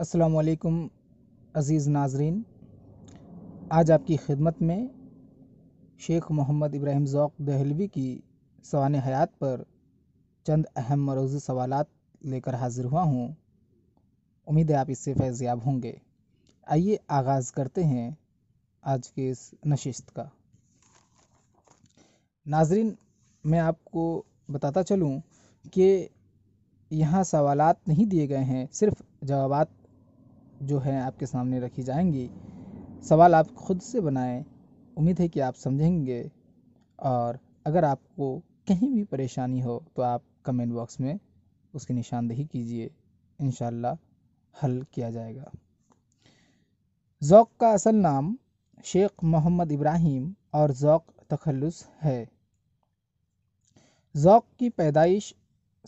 असलकम अज़ीज़ नाजरीन आज आपकी खिदमत में शेख मोहम्मद इब्राहिम ज़ौक दहलवी की सवान हयात पर चंद अहम मरोज़ी सवाल लेकर हाजिर हुआ हूँ उम्मीद है आप इससे फैज़याब होंगे आइए आगाज़ करते हैं आज के इस नशिस्त का नाजरीन मैं आपको बताता चलूँ कि यहाँ सवाल नहीं दिए गए हैं सिर्फ जवाब जो है आपके सामने रखी जाएंगी सवाल आप खुद से बनाएं उम्मीद है कि आप समझेंगे और अगर आपको कहीं भी परेशानी हो तो आप कमेंट बॉक्स में उसकी निशानदेही कीजिए इन हल किया जाएगा ज़ौक़ का असल नाम शेख मोहम्मद इब्राहिम और ज़ौक़ तखलस है ज़ौक़ की पैदाइश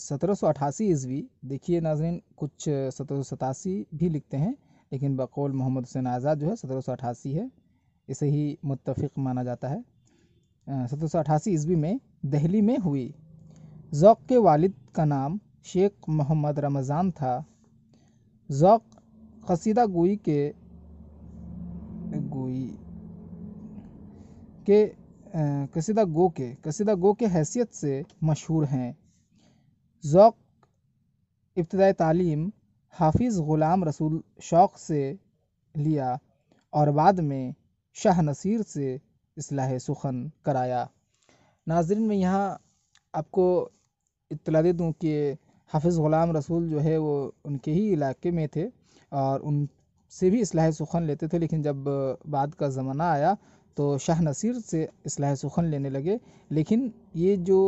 1788 ईस्वी देखिए नाजरन कुछ सत्रह भी लिखते हैं लेकिन बकौल मोहम्मद हुसैन आज़ाद जो है सत्रह है इसे ही मुतफ़ माना जाता है सत्रह सौ अठासी ईस्वी में दहली में हुई ज़ौक़ के वालिद का नाम शेख मोहम्मद रमज़ान था ज़ौक़ कसीदा गोई के गोई के कसीदा गो के कसीदा गो के हैसियत से मशहूर हैं ज़ौक़ इब्तदाई तालीम हाफिज़ ग़ुलाम रसूल शौक़ से लिया और बाद में शाह नसीर से असलाह सुखन कराया नाजरन में यहाँ आपको इतला दे दूँ कि हाफिज़ ग़ुलाम रसूल जो है वो उनके ही इलाके में थे और उन से भी असलाह सुखन लेते थे लेकिन जब बाद का ज़माना आया तो शाह नसीर से असलाह सुखन लेने लगे लेकिन ये जो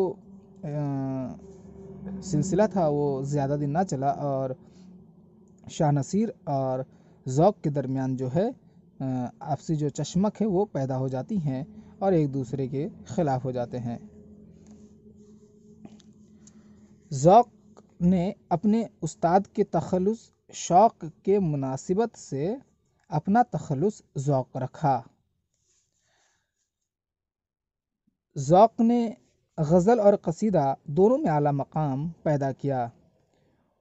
सिलसिला था वो ज़्यादा दिन ना चला और शाह नसीर और ज़ौक़ के दरमियान जो है आपसी जो चशमक है वो पैदा हो जाती हैं और एक दूसरे के ख़िलाफ़ हो जाते हैं ज़ौक़ ने अपने उस्ताद के तखलस शौक़ के मुनासिबत से अपना तखलस ज़ौक़ रखा ज़ौक़ ने गज़ल और कसीदा दोनों में आला मकाम पैदा किया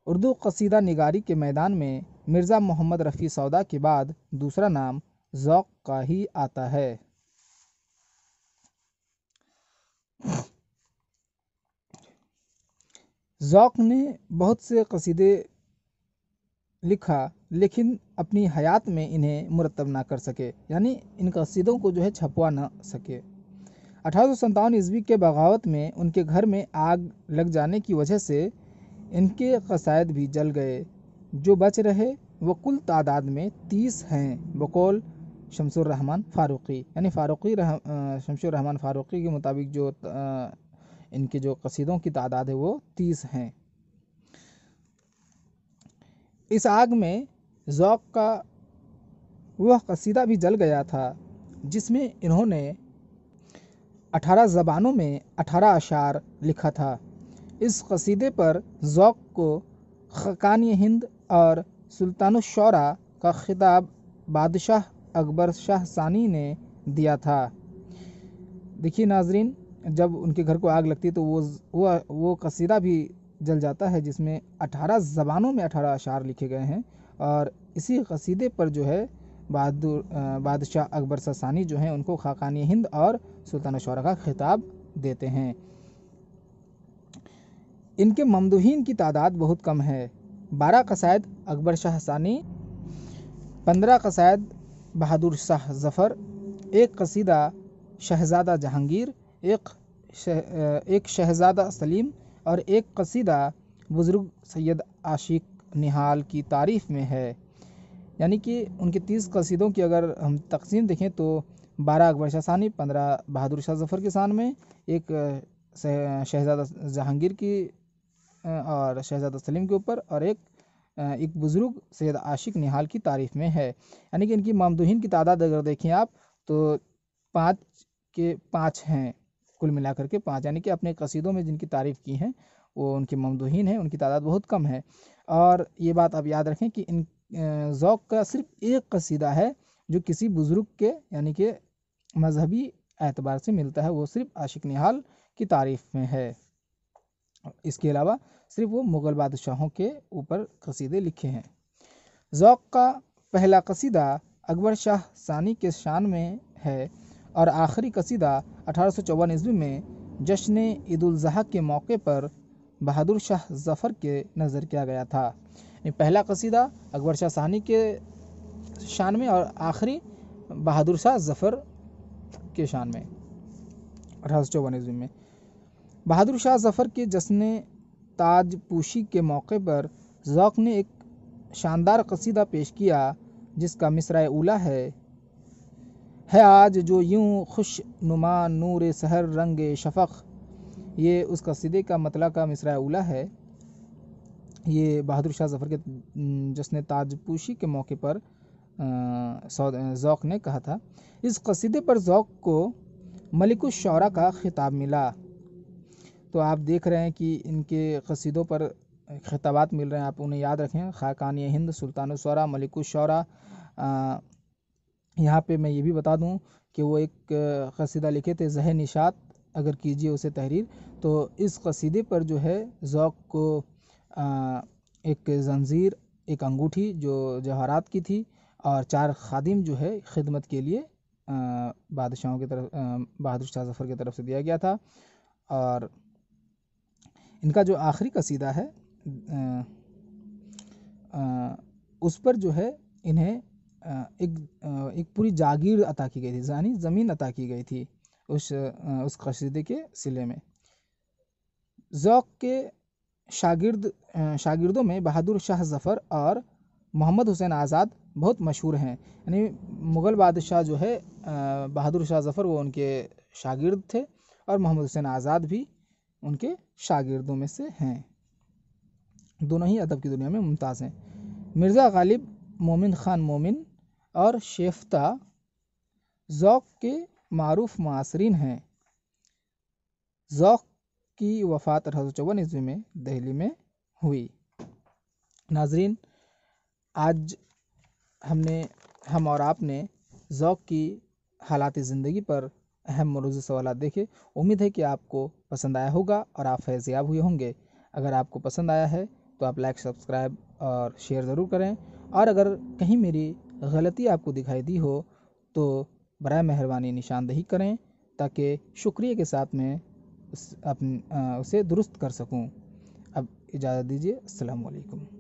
उर्दू कसीदा निगारी के मैदान में मिर्ज़ा मोहम्मद रफ़ी सौदा के बाद दूसरा नाम ज़ौक़ का ही आता है ज़ौक़ ने बहुत से कसीदे लिखा लेकिन अपनी हयात में इन्हें मुरतब ना कर सके यानी इन कसीदों को जो है छपवा ना सके अठारह सौ ईस्वी के बगावत में उनके घर में आग लग जाने की वजह से इनके कसायद भी जल गए जो बच रहे वो कुल तादाद में तीस हैं बकौल रहमान फ़ारूक़ी यानी फ़ारूक़ी रहमान फ़ारूक़ी के मुताबिक जो इनके जो कसीदों की तादाद है वो तीस हैं इस आग में ज़ौक़ का वह कसीदा भी जल गया था जिसमें इन्होंने अठारह ज़बानों में अठारह अशार लिखा था इस कसीदे पर ज़ौक़ को ख़कान हिंद और सुल्तान शौरा का ख़िताब बादशाह अकबर शाह सानी ने दिया था देखिए नाजरीन जब उनके घर को आग लगती तो वो वो वो कसीदा भी जल जाता है जिसमें अठारह ज़बानों में अठारह अशार लिखे गए हैं और इसी कसीदे पर जो है बहादुर बादशाह अकबर ससानी जो हैं उनको खाकानी हिंद और सुल्तान शौरा का खिताब देते हैं इनके ममदूहन की तादाद बहुत कम है बारह कसायद अकबर शाह सानी पंद्रह कसायद बहादुर शाह ज़फ़र एक कसीदा शहज़ादा जहांगीर एक शह, एक शहज़ादा सलीम और एक कसीदा बुज़ुर्ग सैयद आशिक निहाल की तारीफ़ में है यानी कि उनके तीस कसीदों की अगर हम तकसीम देखें तो बारह अकबर शाह सानी पंद्रह बहादुर शाह ज़फ़र के शान में एक शहज़ादा जहांगीर की और शहजादा सलीम के ऊपर और एक एक बुज़ुर्ग सैद आशिक निहाल की तारीफ़ में है यानी कि इनकी मामदोहन की तादाद अगर देखें आप तो पाँच के पाँच हैं कुल मिलाकर के पाँच यानी कि अपने कसीदों में जिनकी तारीफ़ की हैं वो उनकी ममदोहन है उनकी तादाद बहुत कम है और ये बात आप याद रखें कि इन ओक़ का सिर्फ एक कसीदा है जो किसी बुज़ुर्ग के यानी कि मजहबी एतबार से मिलता है वो सिर्फ आशिक निहाल की तारीफ़ में है इसके अलावा सिर्फ वो मुग़ल बादशाहों के ऊपर कसीदे लिखे हैं ज़ौक़ का पहला कसीदा अकबर शाह सानी के शान में है और आखिरी कसीदा अठारह सौ चौवन ईस्वी में जश्न ईदाज के मौके पर बहादुर शाह जफ़र के नज़र किया गया था पहला कसीदा अकबर शाह सानी के शान में और आखिरी बहादुर शाह जफ़र के शान में अठारह सौ चौवन ईस्वी में बहादुर शाह ज़फ़र के जश्न ताजपोशी के मौके पर ज़ौक़ ने एक शानदार कसीदा पेश किया जिसका मिसरा उला है है आज जो यूं खुश नुमा नूर सहर रंग शफ ये उस कसीदे का मतला का मिसरा उला है ये बहादुर शाह ज़फ़र के जश्न ताजपोशी के मौके पर ज़ौक़ ने कहा था इस कसीदे पर ज़ौक़ को मलिक शौरा का ख़िताब मिला तो आप देख रहे हैं कि इनके कसीदों पर खिताबात मिल रहे हैं आप उन्हें याद रखें खाकान हिंद सुल्तान शरा मलिकुशरा यहाँ पे मैं ये भी बता दूँ कि वो एक कसीदा लिखे थे जह निशात अगर कीजिए उसे तहरीर तो इस कसीदे पर जो है ज़ौक़ को आ, एक जंजीर एक अंगूठी जो जवाहरात की थी और चार खादिम जो है खिदमत के लिए बादशाहों की तरफ बहादुर शाह जफ़र की तरफ से दिया गया था और इनका जो आखिरी कसीदा है उस पर जो है इन्हें एक एक पूरी जागीर अता की गई थी यानी ज़मीन अता की गई थी उस उस कसीदे के सिले में ज़ौक़ के शागिर्द शागिर्दों में बहादुर शाह ज़फ़र और मोहम्मद हुसैन आज़ाद बहुत मशहूर हैं यानी मुग़ल बादशाह जो है बहादुर शाह ज़फ़र वो उनके शागिर्द थे और मोहम्मद हुसैन आज़ाद भी उनके शागिर्दों में से हैं दोनों ही अदब की दुनिया में मुमताज़ हैं मिर्ज़ा गालिब मोमिन ख़ान मोमिन और शेफ्ता ज़ौक़ के मरूफ मासरीन हैं ज़ौक़ की वफ़ात अठारह सौ चौवन ईस्वी में दहली में हुई नाजरीन आज हमने हम और आपने ज़ौक़ की हालात ज़िंदगी पर अहम मरूज़ी सवाल देखे उम्मीद है कि आपको पसंद आया होगा और आप फैज़याब हुए होंगे अगर आपको पसंद आया है तो आप लाइक सब्सक्राइब और शेयर ज़रूर करें और अगर कहीं मेरी गलती आपको दिखाई दी हो तो बर मेहरबानी निशानदही करें ताकि शुक्रिया के साथ मैं उस अपन उसे दुरुस्त कर सकूं अब इजाज़त दीजिए अस्सलाम